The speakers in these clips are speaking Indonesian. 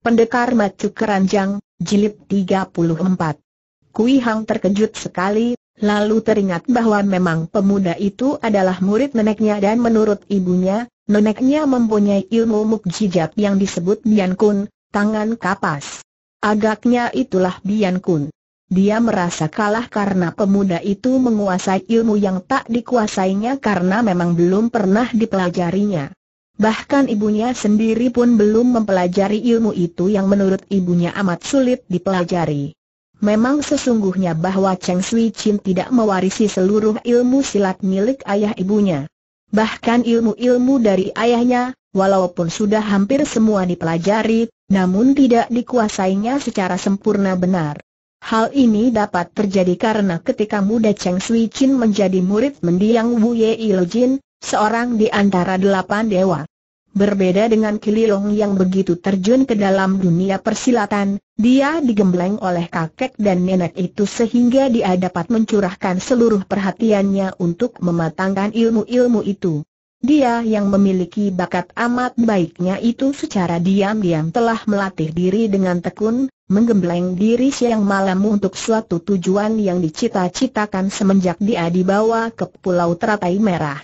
Pendekar Macu Keranjang, Jilid 34. Kui Hang terkejut sekali, lalu teringat bahwa memang pemuda itu adalah murid neneknya dan menurut ibunya, neneknya mempunyai ilmu mukjizat yang disebut Bian Kun, tangan kapas. Agaknya itulah Bian Kun. Dia merasa kalah karena pemuda itu menguasai ilmu yang tak dikuasainya karena memang belum pernah dipelajarinya. Bahkan ibunya sendiri pun belum mempelajari ilmu itu yang menurut ibunya amat sulit dipelajari. Memang sesungguhnya bahwa Cheng Sui Chin tidak mewarisi seluruh ilmu silat milik ayah ibunya. Bahkan ilmu-ilmu dari ayahnya, walaupun sudah hampir semua dipelajari, namun tidak dikuasainya secara sempurna benar. Hal ini dapat terjadi karena ketika muda Cheng Sui Chin menjadi murid mendiang Wu Ye Il Jin, seorang di antara delapan dewa. Berbeda dengan Kililong yang begitu terjun ke dalam dunia persilatan, dia digembleng oleh kakek dan nenek itu sehingga dia dapat mencurahkan seluruh perhatiannya untuk mematangkan ilmu-ilmu itu. Dia yang memiliki bakat amat baiknya itu secara diam-diam telah melatih diri dengan tekun, menggembleng diri siang malam untuk suatu tujuan yang dicita-citakan semenjak dia dibawa ke Pulau Teratai Merah.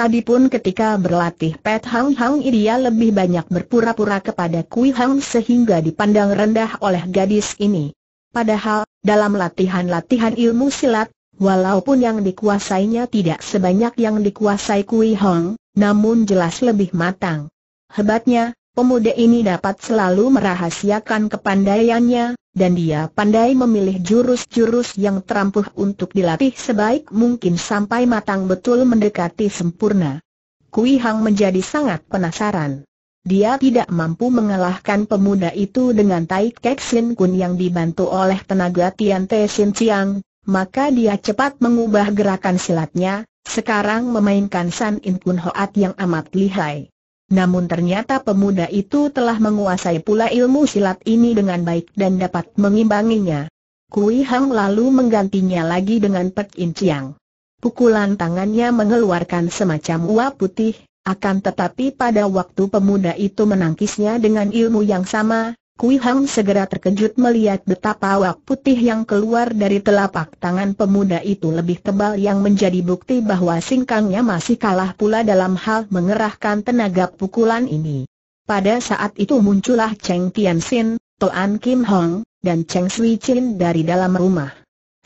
Tadi pun ketika berlatih Pet Hang Hang Iria lebih banyak berpura-pura kepada Kui Hang sehingga dipandang rendah oleh gadis ini. Padahal, dalam latihan-latihan ilmu silat, walaupun yang dikuasainya tidak sebanyak yang dikuasai Kui Hang, namun jelas lebih matang. Hebatnya, pemuda ini dapat selalu merahasiakan kepandaiannya, dan dia pandai memilih jurus-jurus yang terampuh untuk dilatih sebaik mungkin sampai matang betul mendekati sempurna. Kui Hang menjadi sangat penasaran. Dia tidak mampu mengalahkan pemuda itu dengan Tai Kek Sin Kun yang dibantu oleh tenaga Tian Te Sin Chiang, maka dia cepat mengubah gerakan silatnya, sekarang memainkan San In Kun Hoat yang amat lihai. Namun ternyata pemuda itu telah menguasai pula ilmu silat ini dengan baik dan dapat mengimbanginya. Kui Hang lalu menggantinya lagi dengan Pek In Chiang. Pukulan tangannya mengeluarkan semacam uap putih, akan tetapi pada waktu pemuda itu menangkisnya dengan ilmu yang sama, Kui Hang segera terkejut melihat betapa wak putih yang keluar dari telapak tangan pemuda itu lebih tebal yang menjadi bukti bahwa singkangnya masih kalah pula dalam hal mengerahkan tenaga pukulan ini. Pada saat itu muncullah Cheng Tian Sin, Toan Kim Hong, dan Cheng Sui Chin dari dalam rumah.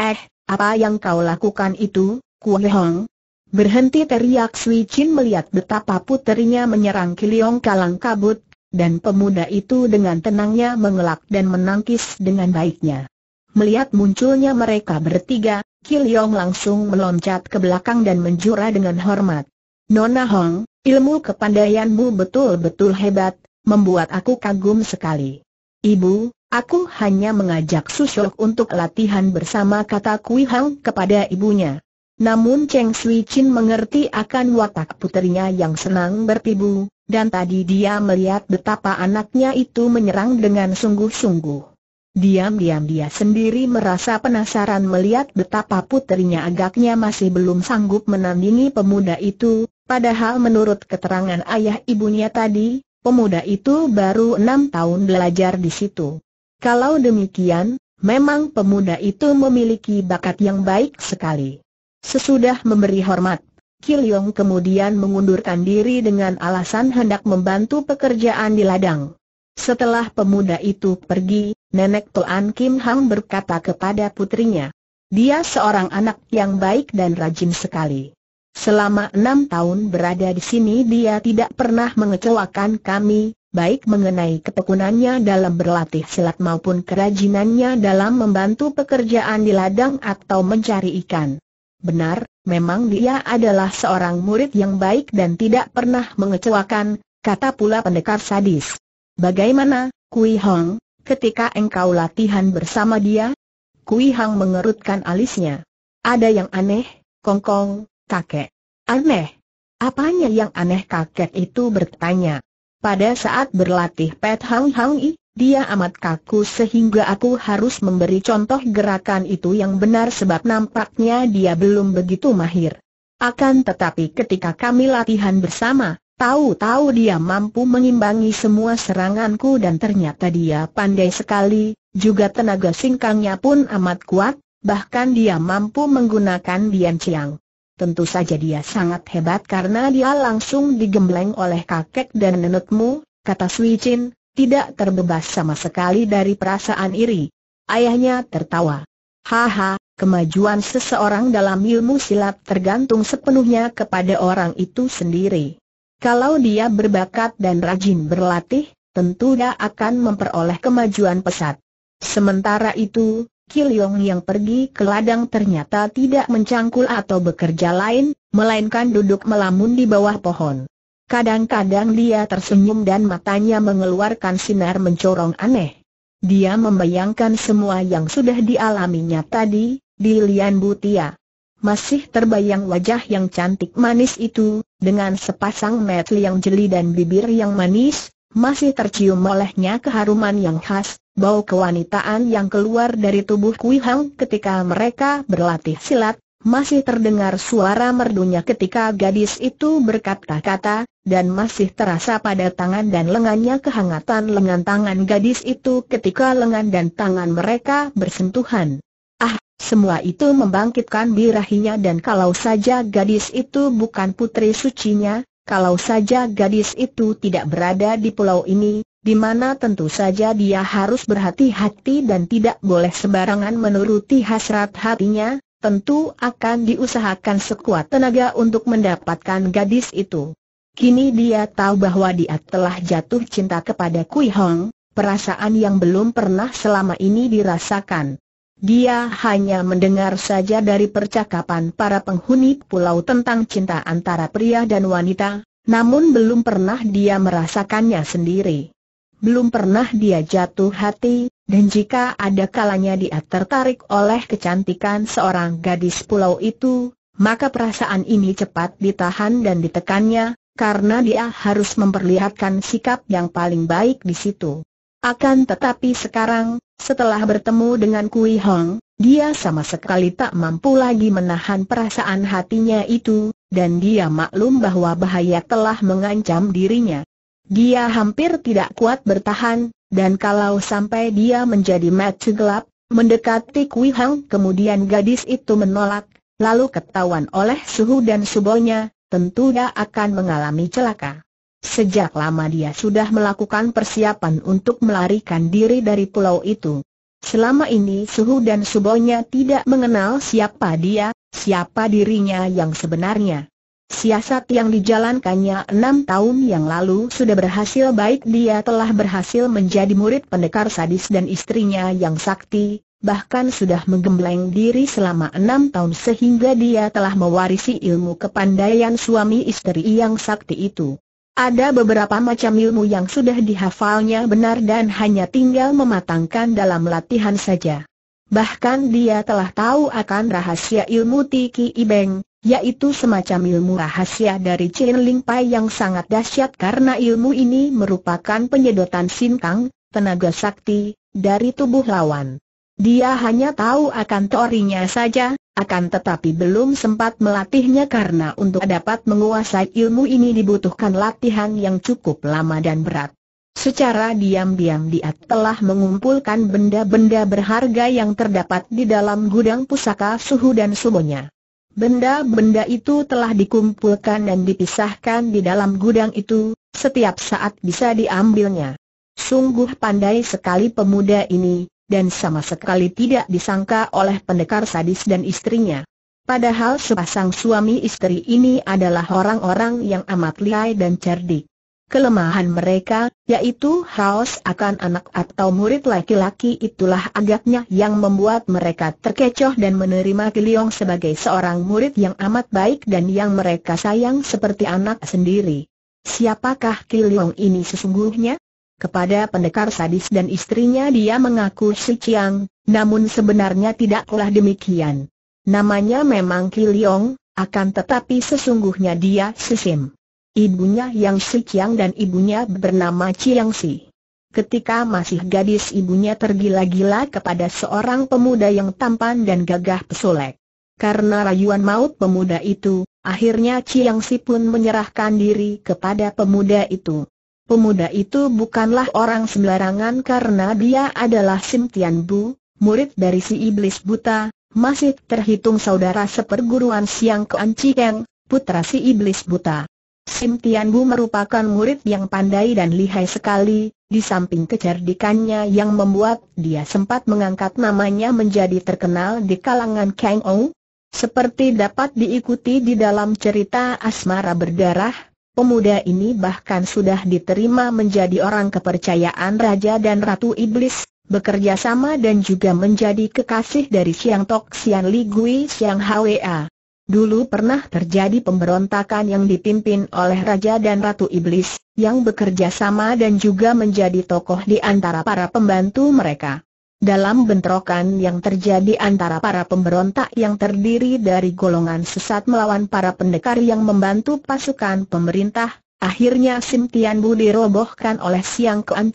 Eh, apa yang kau lakukan itu, Kui Hong? Berhenti teriak Sui Chin melihat betapa puterinya menyerang Kiliong Kalang Kabut, dan pemuda itu dengan tenangnya mengelak dan menangkis dengan baiknya. Melihat munculnya mereka bertiga, Yong langsung meloncat ke belakang dan menjura dengan hormat. Nona Hong, ilmu kepandaianmu betul-betul hebat, membuat aku kagum sekali. Ibu, aku hanya mengajak Susok untuk latihan bersama kata Kui Hang kepada ibunya. Namun Cheng Sui Chin mengerti akan watak puterinya yang senang bertibu, dan tadi dia melihat betapa anaknya itu menyerang dengan sungguh-sungguh. Diam-diam dia sendiri merasa penasaran melihat betapa putrinya agaknya masih belum sanggup menandingi pemuda itu, padahal menurut keterangan ayah ibunya tadi, pemuda itu baru enam tahun belajar di situ. Kalau demikian, memang pemuda itu memiliki bakat yang baik sekali. Sesudah memberi hormat, Kilyong kemudian mengundurkan diri dengan alasan hendak membantu pekerjaan di ladang. Setelah pemuda itu pergi, Nenek Tuan Kim Hang berkata kepada putrinya. Dia seorang anak yang baik dan rajin sekali. Selama enam tahun berada di sini dia tidak pernah mengecewakan kami, baik mengenai ketekunannya dalam berlatih silat maupun kerajinannya dalam membantu pekerjaan di ladang atau mencari ikan. Benar, memang dia adalah seorang murid yang baik dan tidak pernah mengecewakan, kata pula pendekar sadis. Bagaimana, Kui Hong, ketika engkau latihan bersama dia? Kui Hong mengerutkan alisnya. Ada yang aneh, Kong Kong, kakek. Aneh? Apanya yang aneh kakek itu bertanya. Pada saat berlatih Pet Hang Hang I, dia amat kaku sehingga aku harus memberi contoh gerakan itu yang benar sebab nampaknya dia belum begitu mahir. Akan tetapi ketika kami latihan bersama, tahu-tahu dia mampu mengimbangi semua seranganku dan ternyata dia pandai sekali, juga tenaga singkangnya pun amat kuat, bahkan dia mampu menggunakan Dian ciang. Tentu saja dia sangat hebat karena dia langsung digembleng oleh kakek dan nenekmu, kata Sui Chin, tidak terbebas sama sekali dari perasaan iri. Ayahnya tertawa. Haha, kemajuan seseorang dalam ilmu silat tergantung sepenuhnya kepada orang itu sendiri. Kalau dia berbakat dan rajin berlatih, tentu dia akan memperoleh kemajuan pesat. Sementara itu, Kiliong yang pergi ke ladang ternyata tidak mencangkul atau bekerja lain, melainkan duduk melamun di bawah pohon. Kadang-kadang dia tersenyum dan matanya mengeluarkan sinar mencorong aneh. Dia membayangkan semua yang sudah dialaminya tadi, di Lian Butia. Masih terbayang wajah yang cantik manis itu, dengan sepasang metli yang jeli dan bibir yang manis, masih tercium olehnya keharuman yang khas, bau kewanitaan yang keluar dari tubuh Kui Hang ketika mereka berlatih silat, masih terdengar suara merdunya ketika gadis itu berkata-kata, dan masih terasa pada tangan dan lengannya kehangatan lengan tangan gadis itu ketika lengan dan tangan mereka bersentuhan. Ah, semua itu membangkitkan birahinya dan kalau saja gadis itu bukan putri sucinya, kalau saja gadis itu tidak berada di pulau ini, di mana tentu saja dia harus berhati-hati dan tidak boleh sembarangan menuruti hasrat hatinya, tentu akan diusahakan sekuat tenaga untuk mendapatkan gadis itu. Kini dia tahu bahwa dia telah jatuh cinta kepada Kui Hong, perasaan yang belum pernah selama ini dirasakan. Dia hanya mendengar saja dari percakapan para penghuni pulau tentang cinta antara pria dan wanita, namun belum pernah dia merasakannya sendiri. Belum pernah dia jatuh hati, dan jika ada kalanya dia tertarik oleh kecantikan seorang gadis pulau itu, maka perasaan ini cepat ditahan dan ditekannya, karena dia harus memperlihatkan sikap yang paling baik di situ. Akan tetapi sekarang, setelah bertemu dengan Kui Hong, dia sama sekali tak mampu lagi menahan perasaan hatinya itu, dan dia maklum bahwa bahaya telah mengancam dirinya. Dia hampir tidak kuat bertahan, dan kalau sampai dia menjadi mati gelap, mendekati Kui Hang kemudian gadis itu menolak, lalu ketahuan oleh suhu dan subonya, tentu dia akan mengalami celaka. Sejak lama dia sudah melakukan persiapan untuk melarikan diri dari pulau itu. Selama ini suhu dan subonya tidak mengenal siapa dia, siapa dirinya yang sebenarnya. Siasat yang dijalankannya enam tahun yang lalu sudah berhasil baik dia telah berhasil menjadi murid pendekar sadis dan istrinya yang sakti, bahkan sudah menggembleng diri selama enam tahun sehingga dia telah mewarisi ilmu kepandaian suami istri yang sakti itu. Ada beberapa macam ilmu yang sudah dihafalnya benar dan hanya tinggal mematangkan dalam latihan saja. Bahkan dia telah tahu akan rahasia ilmu Tiki Ibeng, yaitu semacam ilmu rahasia dari Chin Ling Pai yang sangat dahsyat karena ilmu ini merupakan penyedotan sinkang, tenaga sakti, dari tubuh lawan. Dia hanya tahu akan teorinya saja, akan tetapi belum sempat melatihnya karena untuk dapat menguasai ilmu ini dibutuhkan latihan yang cukup lama dan berat. Secara diam-diam dia telah mengumpulkan benda-benda berharga yang terdapat di dalam gudang pusaka suhu dan sumonya. Benda-benda itu telah dikumpulkan dan dipisahkan di dalam gudang itu, setiap saat bisa diambilnya. Sungguh pandai sekali pemuda ini, dan sama sekali tidak disangka oleh pendekar sadis dan istrinya. Padahal sepasang suami istri ini adalah orang-orang yang amat lihai dan cerdik. Kelemahan mereka, yaitu haus akan anak atau murid laki-laki itulah agaknya yang membuat mereka terkecoh dan menerima Kiliong sebagai seorang murid yang amat baik dan yang mereka sayang seperti anak sendiri. Siapakah Kiliong ini sesungguhnya? Kepada pendekar sadis dan istrinya dia mengaku si Chiang, namun sebenarnya tidaklah demikian. Namanya memang Kiliong, akan tetapi sesungguhnya dia Sisim ibunya Yang Si Chiang dan ibunya bernama Chiang Si. Ketika masih gadis ibunya tergila-gila kepada seorang pemuda yang tampan dan gagah pesolek. Karena rayuan maut pemuda itu, akhirnya Chiang Si pun menyerahkan diri kepada pemuda itu. Pemuda itu bukanlah orang sembarangan karena dia adalah Sim Tian Bu, murid dari si iblis buta, masih terhitung saudara seperguruan Siang Chi Keng, putra si iblis buta. Sim Tian Bu merupakan murid yang pandai dan lihai sekali, di samping kecerdikannya yang membuat dia sempat mengangkat namanya menjadi terkenal di kalangan Kang Ou. Seperti dapat diikuti di dalam cerita Asmara Berdarah, pemuda ini bahkan sudah diterima menjadi orang kepercayaan Raja dan Ratu Iblis, bekerja sama dan juga menjadi kekasih dari Siang Tok Sian Li Gui Siang Hwa. Dulu pernah terjadi pemberontakan yang dipimpin oleh Raja dan Ratu Iblis, yang bekerja sama dan juga menjadi tokoh di antara para pembantu mereka. Dalam bentrokan yang terjadi antara para pemberontak yang terdiri dari golongan sesat melawan para pendekar yang membantu pasukan pemerintah, akhirnya Sim Tian dirobohkan oleh Siang Kuan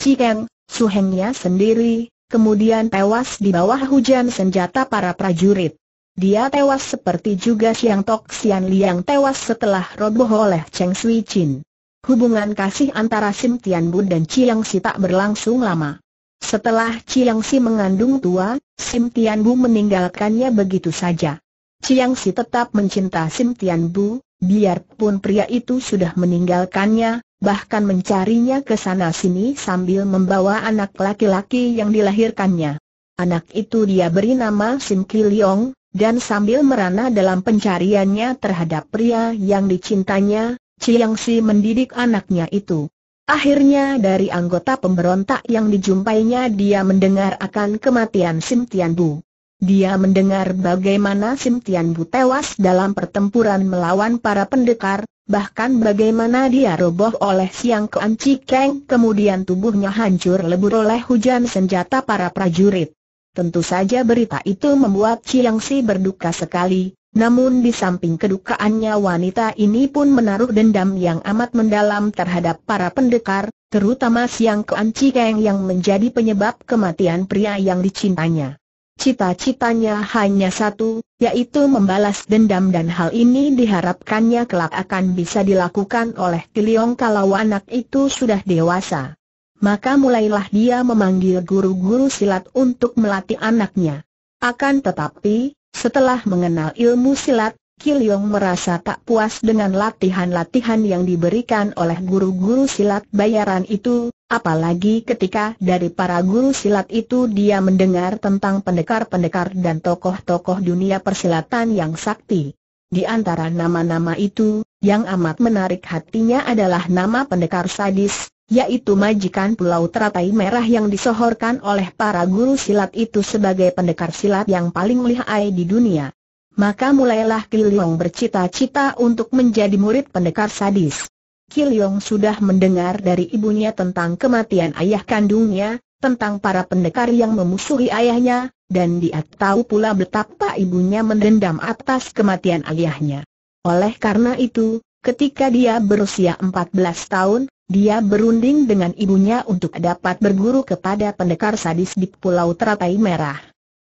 suhengnya sendiri, kemudian tewas di bawah hujan senjata para prajurit. Dia tewas seperti juga Siang Tok Xian Liang tewas setelah roboh oleh Cheng Sui Chin. Hubungan kasih antara Sim Tian Bun dan Chiang Si tak berlangsung lama. Setelah Chiang Si mengandung tua, Sim Tian Bu meninggalkannya begitu saja. Chiang Si tetap mencinta Sim Tian Bu, biarpun pria itu sudah meninggalkannya, bahkan mencarinya ke sana sini sambil membawa anak laki-laki yang dilahirkannya. Anak itu dia beri nama Sim Kiliong, dan sambil merana dalam pencariannya terhadap pria yang dicintanya, Chiang Si mendidik anaknya itu. Akhirnya dari anggota pemberontak yang dijumpainya dia mendengar akan kematian Sim Tian Bu. Dia mendengar bagaimana Sim Tian Bu tewas dalam pertempuran melawan para pendekar, bahkan bagaimana dia roboh oleh Siang Kean keng, kemudian tubuhnya hancur lebur oleh hujan senjata para prajurit. Tentu saja berita itu membuat Chiang Si berduka sekali, namun di samping kedukaannya wanita ini pun menaruh dendam yang amat mendalam terhadap para pendekar, terutama Siang Kuan Cikeng yang menjadi penyebab kematian pria yang dicintanya. Cita-citanya hanya satu, yaitu membalas dendam dan hal ini diharapkannya kelak akan bisa dilakukan oleh Tiliong kalau anak itu sudah dewasa maka mulailah dia memanggil guru-guru silat untuk melatih anaknya. Akan tetapi, setelah mengenal ilmu silat, Kiliong merasa tak puas dengan latihan-latihan yang diberikan oleh guru-guru silat bayaran itu, apalagi ketika dari para guru silat itu dia mendengar tentang pendekar-pendekar dan tokoh-tokoh dunia persilatan yang sakti. Di antara nama-nama itu, yang amat menarik hatinya adalah nama pendekar sadis, yaitu majikan Pulau Teratai Merah yang disohorkan oleh para guru silat itu sebagai pendekar silat yang paling lihai di dunia. Maka mulailah Kiliong bercita-cita untuk menjadi murid pendekar sadis. Kiliong sudah mendengar dari ibunya tentang kematian ayah kandungnya, tentang para pendekar yang memusuhi ayahnya, dan dia tahu pula betapa ibunya mendendam atas kematian ayahnya. Oleh karena itu, ketika dia berusia 14 tahun, dia berunding dengan ibunya untuk dapat berguru kepada pendekar sadis di Pulau Teratai Merah.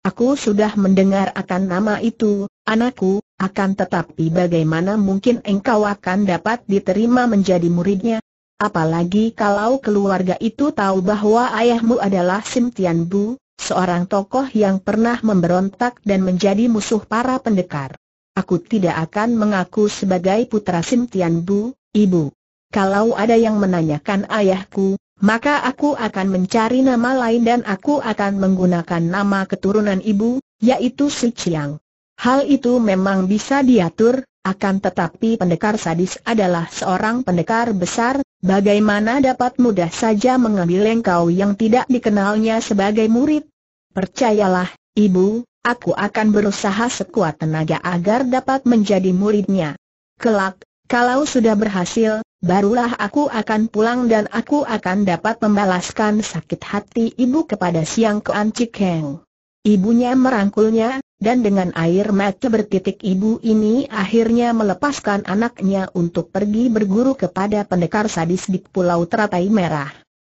Aku sudah mendengar akan nama itu, anakku, akan tetapi bagaimana mungkin engkau akan dapat diterima menjadi muridnya? Apalagi kalau keluarga itu tahu bahwa ayahmu adalah Sim Tian Bu, seorang tokoh yang pernah memberontak dan menjadi musuh para pendekar. Aku tidak akan mengaku sebagai putra Sim Tian Bu, ibu. Kalau ada yang menanyakan ayahku, maka aku akan mencari nama lain dan aku akan menggunakan nama keturunan ibu, yaitu Si Chiang. Hal itu memang bisa diatur, akan tetapi pendekar sadis adalah seorang pendekar besar, bagaimana dapat mudah saja mengambil engkau yang tidak dikenalnya sebagai murid? Percayalah, Ibu, aku akan berusaha sekuat tenaga agar dapat menjadi muridnya. Kelak, kalau sudah berhasil, barulah aku akan pulang dan aku akan dapat membalaskan sakit hati ibu kepada Siang Ancik Heng. Ibunya merangkulnya, dan dengan air mata bertitik ibu ini akhirnya melepaskan anaknya untuk pergi berguru kepada pendekar sadis di Pulau Teratai Merah.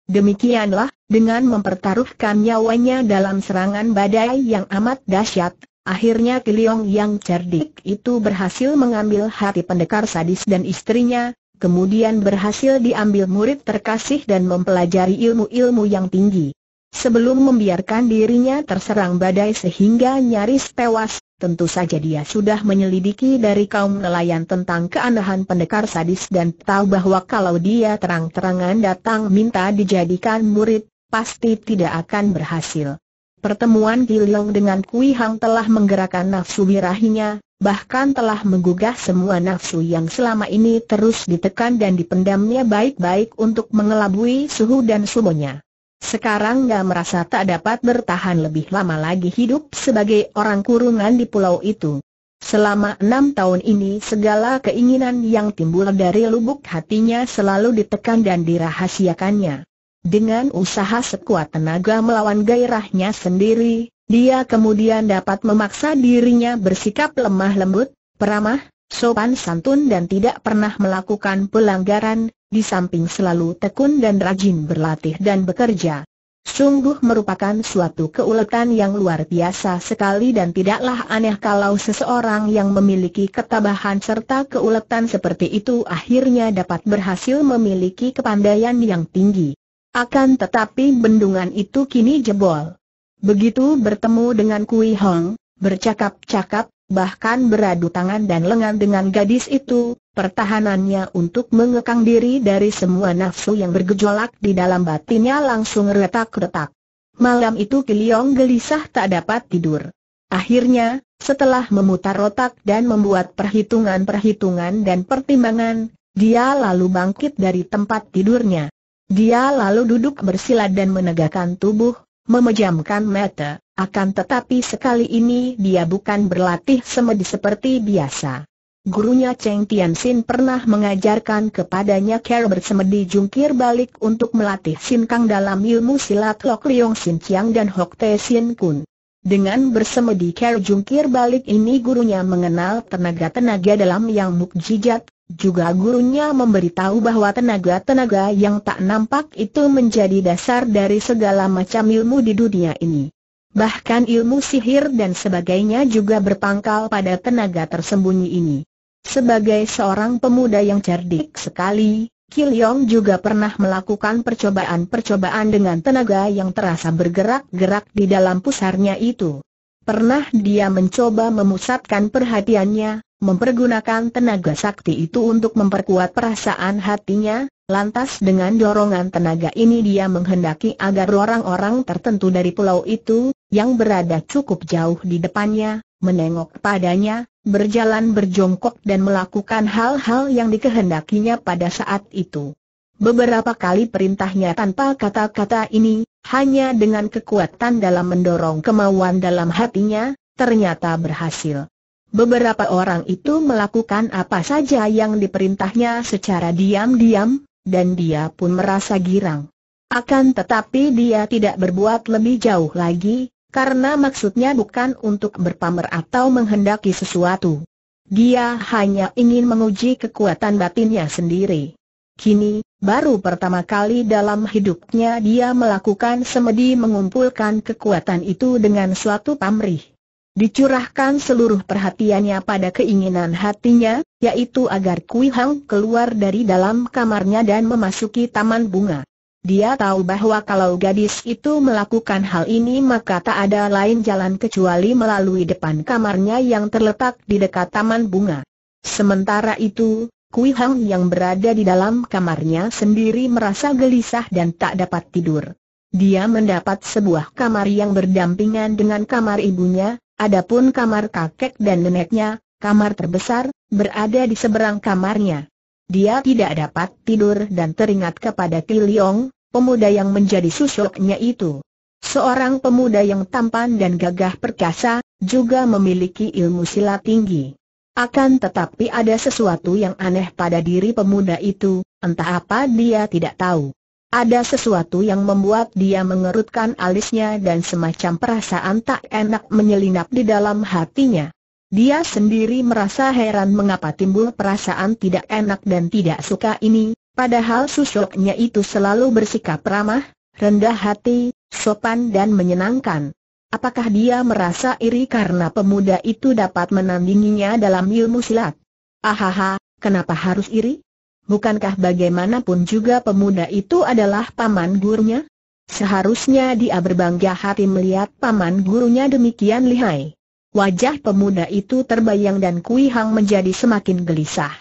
Demikianlah, dengan mempertaruhkan nyawanya dalam serangan badai yang amat dahsyat, Akhirnya Kiliong yang cerdik itu berhasil mengambil hati pendekar sadis dan istrinya, kemudian berhasil diambil murid terkasih dan mempelajari ilmu-ilmu yang tinggi. Sebelum membiarkan dirinya terserang badai sehingga nyaris tewas, tentu saja dia sudah menyelidiki dari kaum nelayan tentang keanehan pendekar sadis dan tahu bahwa kalau dia terang-terangan datang minta dijadikan murid, pasti tidak akan berhasil. Pertemuan Gilong dengan Kui Hang telah menggerakkan nafsu birahinya, bahkan telah menggugah semua nafsu yang selama ini terus ditekan dan dipendamnya baik-baik untuk mengelabui suhu dan sumonya. Sekarang gak merasa tak dapat bertahan lebih lama lagi hidup sebagai orang kurungan di pulau itu. Selama enam tahun ini segala keinginan yang timbul dari lubuk hatinya selalu ditekan dan dirahasiakannya. Dengan usaha sekuat tenaga melawan gairahnya sendiri, dia kemudian dapat memaksa dirinya bersikap lemah lembut, peramah, sopan santun dan tidak pernah melakukan pelanggaran, di samping selalu tekun dan rajin berlatih dan bekerja. Sungguh merupakan suatu keuletan yang luar biasa sekali dan tidaklah aneh kalau seseorang yang memiliki ketabahan serta keuletan seperti itu akhirnya dapat berhasil memiliki kepandaian yang tinggi. Akan tetapi bendungan itu kini jebol. Begitu bertemu dengan Kui Hong, bercakap-cakap, bahkan beradu tangan dan lengan dengan gadis itu, pertahanannya untuk mengekang diri dari semua nafsu yang bergejolak di dalam batinnya langsung retak-retak. Malam itu Kiliong gelisah tak dapat tidur. Akhirnya, setelah memutar otak dan membuat perhitungan-perhitungan dan pertimbangan, dia lalu bangkit dari tempat tidurnya. Dia lalu duduk bersila dan menegakkan tubuh, memejamkan mata, akan tetapi sekali ini dia bukan berlatih semedi seperti biasa. Gurunya Cheng Tianxin pernah mengajarkan kepadanya cara bersemedi jungkir balik untuk melatih sinkang dalam ilmu silat Lok Liong Sin Chiang dan Hok Te Sin Kun. Dengan bersemedi cara jungkir balik ini gurunya mengenal tenaga-tenaga dalam yang mukjizat, juga gurunya memberitahu bahwa tenaga-tenaga yang tak nampak itu menjadi dasar dari segala macam ilmu di dunia ini. Bahkan ilmu sihir dan sebagainya juga berpangkal pada tenaga tersembunyi ini. Sebagai seorang pemuda yang cerdik sekali, Kilyong juga pernah melakukan percobaan-percobaan dengan tenaga yang terasa bergerak-gerak di dalam pusarnya itu. Pernah dia mencoba memusatkan perhatiannya, mempergunakan tenaga sakti itu untuk memperkuat perasaan hatinya, lantas dengan dorongan tenaga ini dia menghendaki agar orang-orang tertentu dari pulau itu, yang berada cukup jauh di depannya, menengok padanya, berjalan berjongkok dan melakukan hal-hal yang dikehendakinya pada saat itu. Beberapa kali perintahnya tanpa kata-kata ini, hanya dengan kekuatan dalam mendorong kemauan dalam hatinya, ternyata berhasil. Beberapa orang itu melakukan apa saja yang diperintahnya secara diam-diam, dan dia pun merasa girang. Akan tetapi dia tidak berbuat lebih jauh lagi, karena maksudnya bukan untuk berpamer atau menghendaki sesuatu. Dia hanya ingin menguji kekuatan batinnya sendiri. Kini, baru pertama kali dalam hidupnya dia melakukan semedi mengumpulkan kekuatan itu dengan suatu pamrih. Dicurahkan seluruh perhatiannya pada keinginan hatinya, yaitu agar Kui Hang keluar dari dalam kamarnya dan memasuki taman bunga. Dia tahu bahwa kalau gadis itu melakukan hal ini maka tak ada lain jalan kecuali melalui depan kamarnya yang terletak di dekat taman bunga. Sementara itu, Kui Hang yang berada di dalam kamarnya sendiri merasa gelisah dan tak dapat tidur. Dia mendapat sebuah kamar yang berdampingan dengan kamar ibunya, Adapun kamar kakek dan neneknya, kamar terbesar, berada di seberang kamarnya. Dia tidak dapat tidur dan teringat kepada Kiliong, pemuda yang menjadi susuknya itu. Seorang pemuda yang tampan dan gagah perkasa, juga memiliki ilmu silat tinggi. Akan tetapi ada sesuatu yang aneh pada diri pemuda itu, entah apa dia tidak tahu. Ada sesuatu yang membuat dia mengerutkan alisnya dan semacam perasaan tak enak menyelinap di dalam hatinya. Dia sendiri merasa heran mengapa timbul perasaan tidak enak dan tidak suka ini, padahal susuknya itu selalu bersikap ramah, rendah hati, sopan dan menyenangkan. Apakah dia merasa iri karena pemuda itu dapat menandinginya dalam ilmu silat? Ahaha, kenapa harus iri? bukankah bagaimanapun juga pemuda itu adalah paman gurunya? Seharusnya dia berbangga hati melihat paman gurunya demikian lihai. Wajah pemuda itu terbayang dan Kui Hang menjadi semakin gelisah.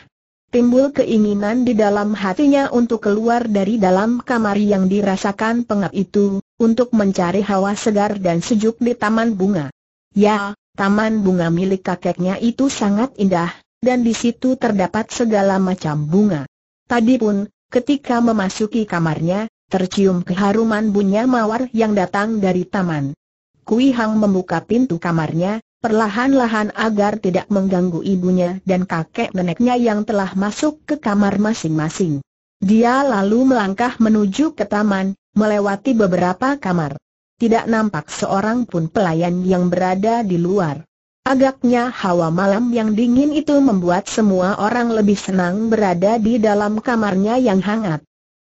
Timbul keinginan di dalam hatinya untuk keluar dari dalam kamar yang dirasakan pengap itu, untuk mencari hawa segar dan sejuk di taman bunga. Ya, taman bunga milik kakeknya itu sangat indah, dan di situ terdapat segala macam bunga. Tadi pun, ketika memasuki kamarnya, tercium keharuman bunya mawar yang datang dari taman. Kui Hang membuka pintu kamarnya, perlahan-lahan agar tidak mengganggu ibunya dan kakek neneknya yang telah masuk ke kamar masing-masing. Dia lalu melangkah menuju ke taman, melewati beberapa kamar. Tidak nampak seorang pun pelayan yang berada di luar. Agaknya hawa malam yang dingin itu membuat semua orang lebih senang berada di dalam kamarnya yang hangat.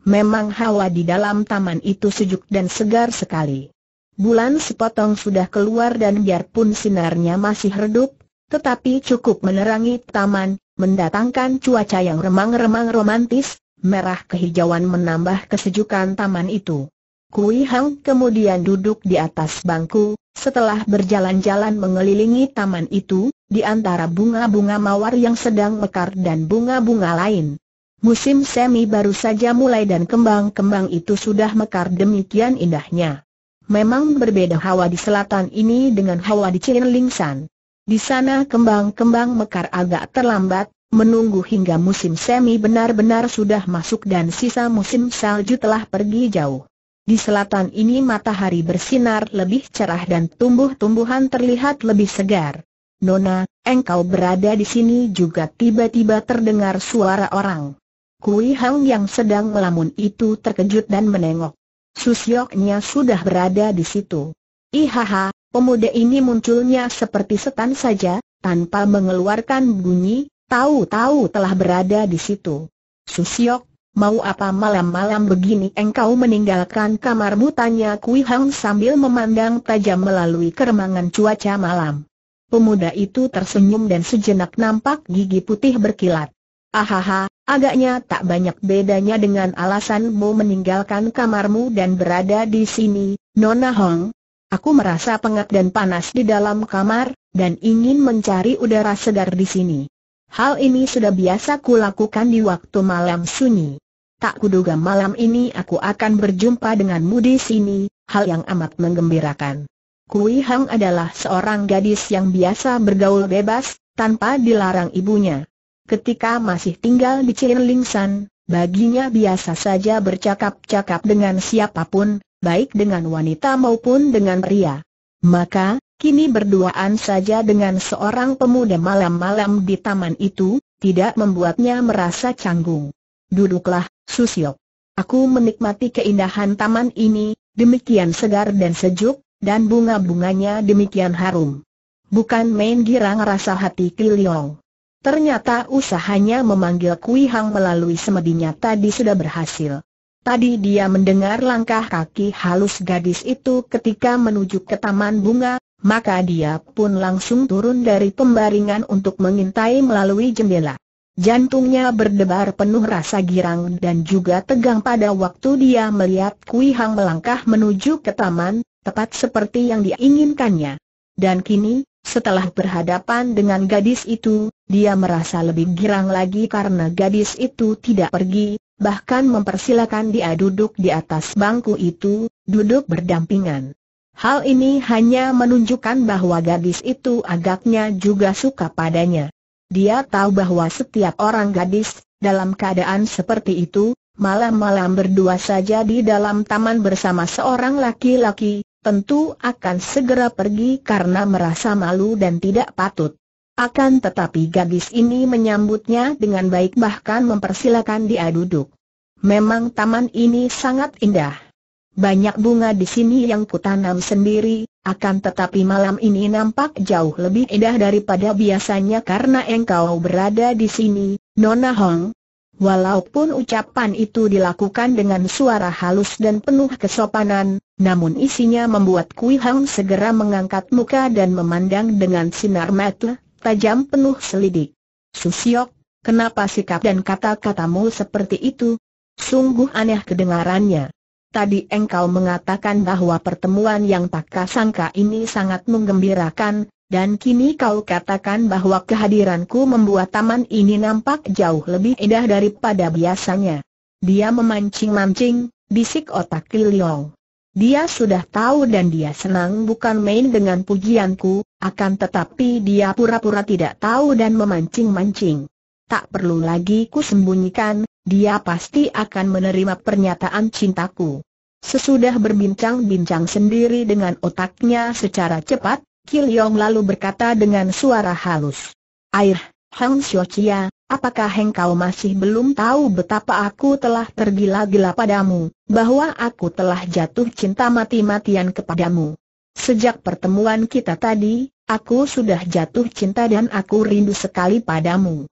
Memang hawa di dalam taman itu sejuk dan segar sekali. Bulan sepotong sudah keluar dan biarpun sinarnya masih redup, tetapi cukup menerangi taman, mendatangkan cuaca yang remang-remang romantis, merah kehijauan menambah kesejukan taman itu. Kui Hang kemudian duduk di atas bangku, setelah berjalan-jalan mengelilingi taman itu, di antara bunga-bunga mawar yang sedang mekar dan bunga-bunga lain. Musim semi baru saja mulai dan kembang-kembang itu sudah mekar demikian indahnya. Memang berbeda hawa di selatan ini dengan hawa di Ling-san. Di sana kembang-kembang mekar agak terlambat, menunggu hingga musim semi benar-benar sudah masuk dan sisa musim salju telah pergi jauh. Di selatan ini matahari bersinar lebih cerah dan tumbuh-tumbuhan terlihat lebih segar. Nona, engkau berada di sini juga tiba-tiba terdengar suara orang. Kui Hang yang sedang melamun itu terkejut dan menengok. Susyoknya sudah berada di situ. Ihaha, pemuda ini munculnya seperti setan saja, tanpa mengeluarkan bunyi, tahu-tahu telah berada di situ. Susyok, Mau apa malam-malam begini engkau meninggalkan kamarmu tanya Kui Hang sambil memandang tajam melalui keremangan cuaca malam. Pemuda itu tersenyum dan sejenak nampak gigi putih berkilat. Ahaha, agaknya tak banyak bedanya dengan alasanmu meninggalkan kamarmu dan berada di sini, Nona Hong. Aku merasa pengap dan panas di dalam kamar, dan ingin mencari udara segar di sini. Hal ini sudah biasa kulakukan di waktu malam sunyi. Tak kuduga malam ini aku akan berjumpa denganmu di sini, hal yang amat menggembirakan. Kui Hang adalah seorang gadis yang biasa bergaul bebas, tanpa dilarang ibunya. Ketika masih tinggal di Cilingsan, baginya biasa saja bercakap-cakap dengan siapapun, baik dengan wanita maupun dengan pria. Maka, Kini berduaan saja dengan seorang pemuda malam-malam di taman itu, tidak membuatnya merasa canggung. Duduklah, Susio. Aku menikmati keindahan taman ini, demikian segar dan sejuk, dan bunga-bunganya demikian harum. Bukan main girang rasa hati Kiliong. Ternyata usahanya memanggil Kui Hang melalui semedinya tadi sudah berhasil. Tadi dia mendengar langkah kaki halus gadis itu ketika menuju ke taman bunga, maka dia pun langsung turun dari pembaringan untuk mengintai melalui jendela. Jantungnya berdebar penuh rasa girang dan juga tegang pada waktu dia melihat Kui Hang melangkah menuju ke taman, tepat seperti yang diinginkannya. Dan kini, setelah berhadapan dengan gadis itu, dia merasa lebih girang lagi karena gadis itu tidak pergi, bahkan mempersilakan dia duduk di atas bangku itu, duduk berdampingan. Hal ini hanya menunjukkan bahwa gadis itu agaknya juga suka padanya. Dia tahu bahwa setiap orang gadis, dalam keadaan seperti itu, malam-malam berdua saja di dalam taman bersama seorang laki-laki, tentu akan segera pergi karena merasa malu dan tidak patut. Akan tetapi gadis ini menyambutnya dengan baik bahkan mempersilakan dia duduk. Memang taman ini sangat indah. Banyak bunga di sini yang kutanam sendiri, akan tetapi malam ini nampak jauh lebih indah daripada biasanya karena engkau berada di sini, Nona Hong. Walaupun ucapan itu dilakukan dengan suara halus dan penuh kesopanan, namun isinya membuat Kui Hang segera mengangkat muka dan memandang dengan sinar mata tajam penuh selidik. Susiok, kenapa sikap dan kata-katamu seperti itu? Sungguh aneh kedengarannya. Tadi engkau mengatakan bahwa pertemuan yang tak kasangka ini sangat menggembirakan, dan kini kau katakan bahwa kehadiranku membuat taman ini nampak jauh lebih indah daripada biasanya. Dia memancing-mancing, bisik otak Kiliong. Dia sudah tahu dan dia senang bukan main dengan pujianku, akan tetapi dia pura-pura tidak tahu dan memancing-mancing tak perlu lagi ku sembunyikan, dia pasti akan menerima pernyataan cintaku. Sesudah berbincang-bincang sendiri dengan otaknya secara cepat, Kilyong lalu berkata dengan suara halus. Air, Hang Xiaochia, apakah engkau masih belum tahu betapa aku telah tergila-gila padamu, bahwa aku telah jatuh cinta mati-matian kepadamu? Sejak pertemuan kita tadi, aku sudah jatuh cinta dan aku rindu sekali padamu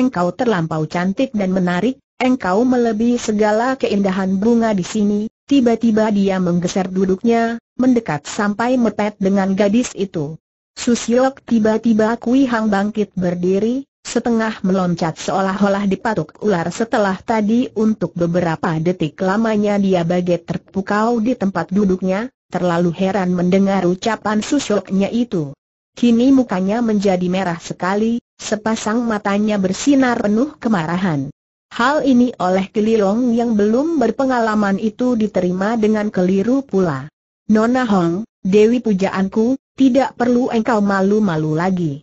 engkau terlampau cantik dan menarik, engkau melebihi segala keindahan bunga di sini. Tiba-tiba dia menggeser duduknya, mendekat sampai mepet dengan gadis itu. Susiok tiba-tiba Kui Hang bangkit berdiri, setengah meloncat seolah-olah dipatuk ular setelah tadi untuk beberapa detik lamanya dia bagai terpukau di tempat duduknya, terlalu heran mendengar ucapan Susioknya itu. Kini mukanya menjadi merah sekali, Sepasang matanya bersinar penuh kemarahan. Hal ini oleh Kelilong yang belum berpengalaman itu diterima dengan keliru pula. Nona Hong, Dewi pujaanku, tidak perlu engkau malu-malu lagi.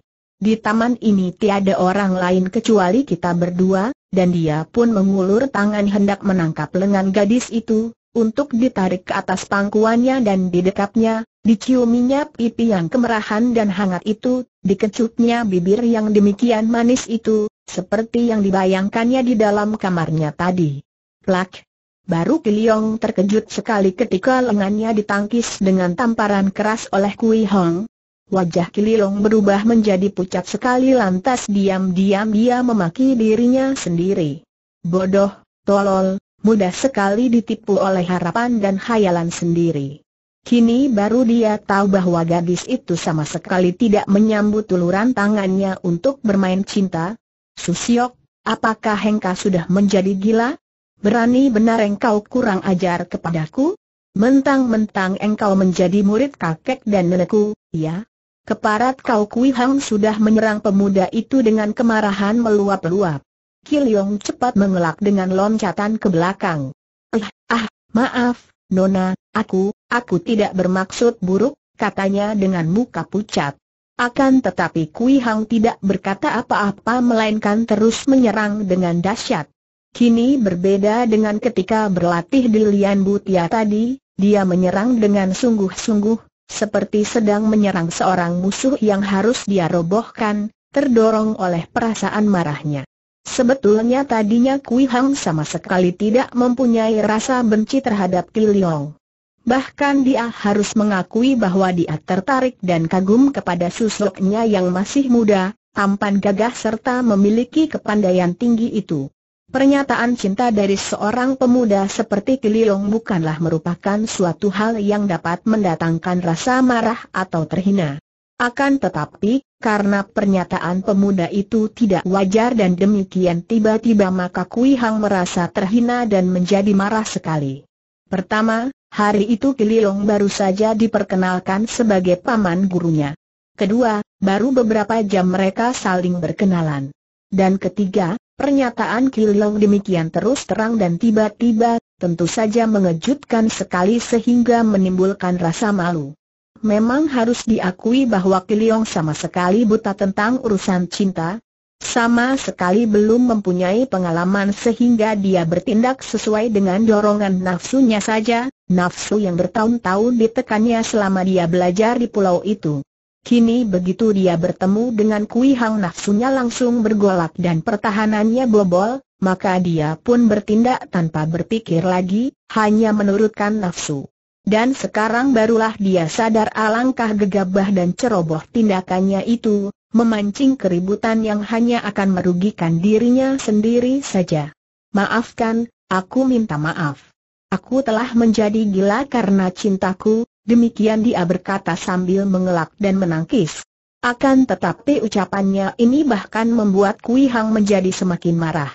Di taman ini tiada orang lain kecuali kita berdua, dan dia pun mengulur tangan hendak menangkap lengan gadis itu, untuk ditarik ke atas pangkuannya dan didekapnya, diciuminya pipi yang kemerahan dan hangat itu, Dikecutnya bibir yang demikian manis itu, seperti yang dibayangkannya di dalam kamarnya tadi. Plak! Baru Kiliong terkejut sekali ketika lengannya ditangkis dengan tamparan keras oleh Kui Hong. Wajah Kiliong berubah menjadi pucat sekali lantas diam-diam dia memaki dirinya sendiri. Bodoh, tolol, mudah sekali ditipu oleh harapan dan khayalan sendiri. Kini baru dia tahu bahwa gadis itu sama sekali tidak menyambut uluran tangannya untuk bermain cinta. Susiok, apakah hengka sudah menjadi gila? Berani benar engkau kurang ajar kepadaku? Mentang-mentang engkau menjadi murid kakek dan nenekku, ya? Keparat kau Kui Hang sudah menyerang pemuda itu dengan kemarahan meluap-luap. Yong cepat mengelak dengan loncatan ke belakang. Eh, ah, maaf, Nona, aku, Aku tidak bermaksud buruk, katanya dengan muka pucat. Akan tetapi Kui Hang tidak berkata apa-apa melainkan terus menyerang dengan dahsyat. Kini berbeda dengan ketika berlatih di Lian Butia tadi, dia menyerang dengan sungguh-sungguh, seperti sedang menyerang seorang musuh yang harus dia robohkan, terdorong oleh perasaan marahnya. Sebetulnya tadinya Kui Hang sama sekali tidak mempunyai rasa benci terhadap Kiliong. Bahkan dia harus mengakui bahwa dia tertarik dan kagum kepada susuknya yang masih muda, tampan gagah serta memiliki kepandaian tinggi itu. Pernyataan cinta dari seorang pemuda seperti Kililong bukanlah merupakan suatu hal yang dapat mendatangkan rasa marah atau terhina. Akan tetapi, karena pernyataan pemuda itu tidak wajar dan demikian tiba-tiba maka Kui Hang merasa terhina dan menjadi marah sekali. Pertama, Hari itu Kilong baru saja diperkenalkan sebagai paman gurunya. Kedua, baru beberapa jam mereka saling berkenalan. Dan ketiga, pernyataan Kilong demikian terus terang dan tiba-tiba, tentu saja mengejutkan sekali sehingga menimbulkan rasa malu. Memang harus diakui bahwa Kiliong sama sekali buta tentang urusan cinta, sama sekali belum mempunyai pengalaman sehingga dia bertindak sesuai dengan dorongan nafsunya saja, nafsu yang bertahun-tahun ditekannya selama dia belajar di pulau itu. Kini begitu dia bertemu dengan Kui Hang nafsunya langsung bergolak dan pertahanannya bobol, maka dia pun bertindak tanpa berpikir lagi, hanya menurutkan nafsu. Dan sekarang barulah dia sadar alangkah gegabah dan ceroboh tindakannya itu, memancing keributan yang hanya akan merugikan dirinya sendiri saja. Maafkan, aku minta maaf. Aku telah menjadi gila karena cintaku, demikian dia berkata sambil mengelak dan menangkis. Akan tetapi ucapannya ini bahkan membuat Kui Hang menjadi semakin marah.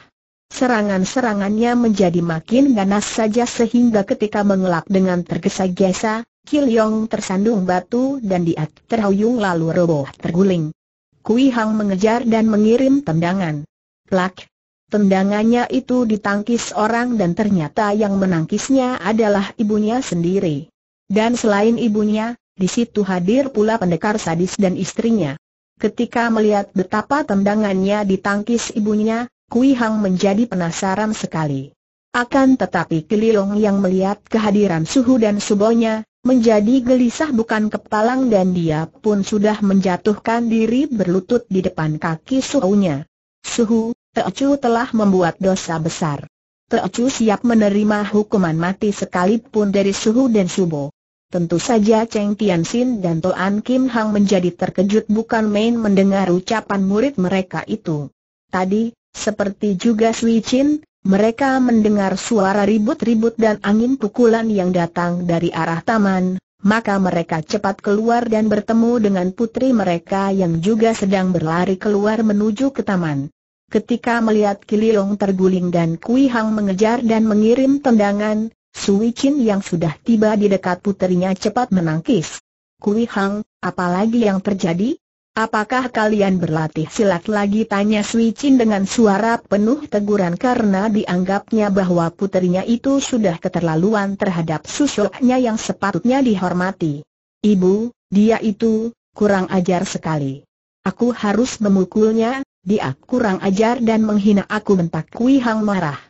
Serangan-serangannya menjadi makin ganas saja sehingga ketika mengelak dengan tergesa-gesa, Yong tersandung batu dan dia terhuyung lalu roboh terguling. Kui Hang mengejar dan mengirim tendangan. Plak! Tendangannya itu ditangkis orang dan ternyata yang menangkisnya adalah ibunya sendiri. Dan selain ibunya, di situ hadir pula pendekar sadis dan istrinya. Ketika melihat betapa tendangannya ditangkis ibunya, Kui Hang menjadi penasaran sekali. Akan tetapi Kililong yang melihat kehadiran Suhu dan Subonya, menjadi gelisah bukan kepalang dan dia pun sudah menjatuhkan diri berlutut di depan kaki suhunya. Suhu, Teocu telah membuat dosa besar. Teocu siap menerima hukuman mati sekalipun dari Suhu dan Subo. Tentu saja Cheng Tianxin dan Toan Kim Hang menjadi terkejut bukan main mendengar ucapan murid mereka itu. Tadi, seperti juga Sui Chin, mereka mendengar suara ribut-ribut dan angin pukulan yang datang dari arah taman, maka mereka cepat keluar dan bertemu dengan putri mereka yang juga sedang berlari keluar menuju ke taman. Ketika melihat Kililong terguling dan Kui Hang mengejar dan mengirim tendangan, Sui Chin yang sudah tiba di dekat putrinya cepat menangkis. Kui Hang, apalagi yang terjadi? Apakah kalian berlatih silat lagi? Tanya Sui Chin dengan suara penuh teguran karena dianggapnya bahwa puterinya itu sudah keterlaluan terhadap susuknya yang sepatutnya dihormati. Ibu, dia itu, kurang ajar sekali. Aku harus memukulnya, dia kurang ajar dan menghina aku bentak Kui Hang marah.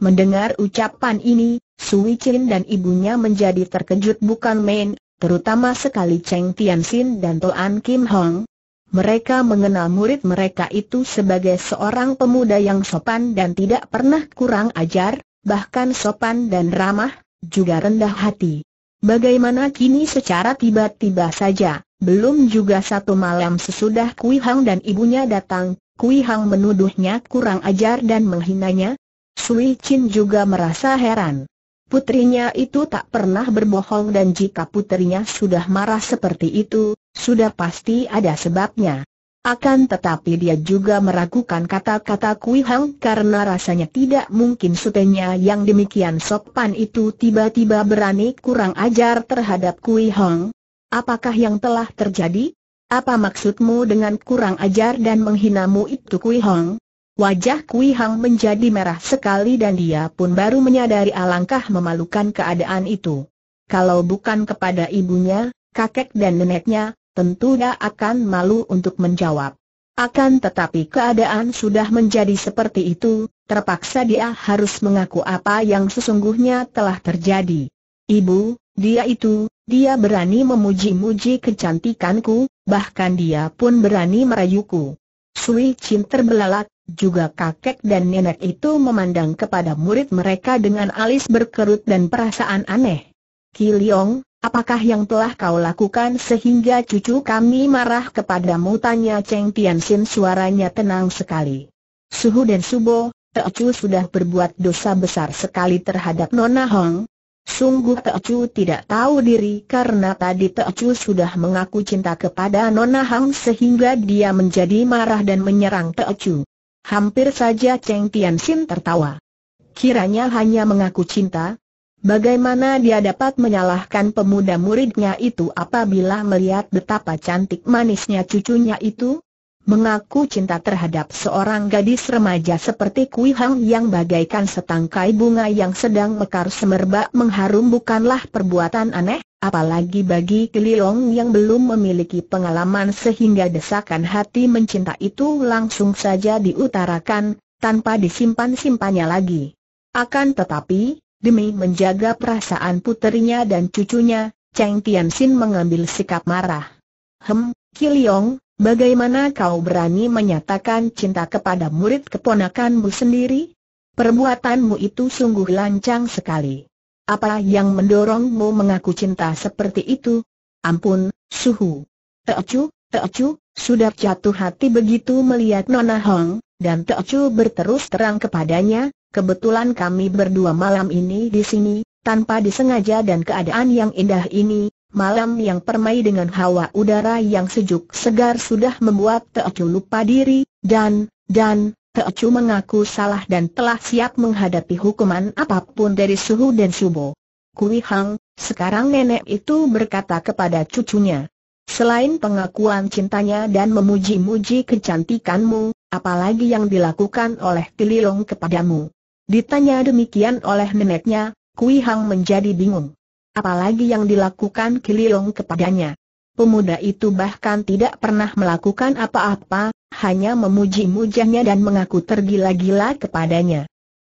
Mendengar ucapan ini, Sui Chin dan ibunya menjadi terkejut bukan main, terutama sekali Cheng Tianxin dan Toan Kim Hong, mereka mengenal murid mereka itu sebagai seorang pemuda yang sopan dan tidak pernah kurang ajar, bahkan sopan dan ramah, juga rendah hati. Bagaimana kini secara tiba-tiba saja, belum juga satu malam sesudah Kui Hang dan ibunya datang, Kui Hang menuduhnya kurang ajar dan menghinanya? Sui Chin juga merasa heran. Putrinya itu tak pernah berbohong dan jika putrinya sudah marah seperti itu, sudah pasti ada sebabnya. Akan tetapi dia juga meragukan kata-kata Kui Hang karena rasanya tidak mungkin sutenya yang demikian sopan itu tiba-tiba berani kurang ajar terhadap Kui Hang. Apakah yang telah terjadi? Apa maksudmu dengan kurang ajar dan menghinamu itu Kui Hang? Wajah Kui Hang menjadi merah sekali dan dia pun baru menyadari alangkah memalukan keadaan itu. Kalau bukan kepada ibunya, kakek dan neneknya, Tentu dia akan malu untuk menjawab. Akan tetapi keadaan sudah menjadi seperti itu, terpaksa dia harus mengaku apa yang sesungguhnya telah terjadi. Ibu, dia itu, dia berani memuji-muji kecantikanku, bahkan dia pun berani merayuku. Sui Chin terbelalak, juga kakek dan nenek itu memandang kepada murid mereka dengan alis berkerut dan perasaan aneh. Kiliong, Apakah yang telah kau lakukan sehingga cucu kami marah kepadamu? Tanya Cheng Tianxin suaranya tenang sekali. Suhu dan Subo, Teocu sudah berbuat dosa besar sekali terhadap Nona Hong. Sungguh Teocu tidak tahu diri karena tadi Teocu sudah mengaku cinta kepada Nona Hong sehingga dia menjadi marah dan menyerang Teocu. Hampir saja Cheng Tianxin tertawa. Kiranya hanya mengaku cinta, Bagaimana dia dapat menyalahkan pemuda muridnya itu apabila melihat betapa cantik manisnya cucunya itu? Mengaku cinta terhadap seorang gadis remaja seperti Kui Hang yang bagaikan setangkai bunga yang sedang mekar semerbak mengharum bukanlah perbuatan aneh, apalagi bagi Kelilong yang belum memiliki pengalaman sehingga desakan hati mencinta itu langsung saja diutarakan, tanpa disimpan-simpannya lagi. Akan tetapi, Demi menjaga perasaan puterinya dan cucunya, Cheng Tianxin mengambil sikap marah. Hem, Kiliong, bagaimana kau berani menyatakan cinta kepada murid keponakanmu sendiri? Perbuatanmu itu sungguh lancang sekali. Apa yang mendorongmu mengaku cinta seperti itu? Ampun, suhu. Teocu, Teocu, sudah jatuh hati begitu melihat Nona Hong, dan Teocu berterus terang kepadanya, kebetulan kami berdua malam ini di sini, tanpa disengaja dan keadaan yang indah ini, Malam yang permai dengan hawa udara yang sejuk segar sudah membuat Teocu lupa diri, dan, dan, Teocu mengaku salah dan telah siap menghadapi hukuman apapun dari Suhu dan Subo. Kui Hang, sekarang nenek itu berkata kepada cucunya. Selain pengakuan cintanya dan memuji-muji kecantikanmu, apalagi yang dilakukan oleh Tililong kepadamu. Ditanya demikian oleh neneknya, Kui Hang menjadi bingung. Apalagi yang dilakukan Kiliong kepadanya. Pemuda itu bahkan tidak pernah melakukan apa-apa, hanya memuji mujanya dan mengaku tergila-gila kepadanya.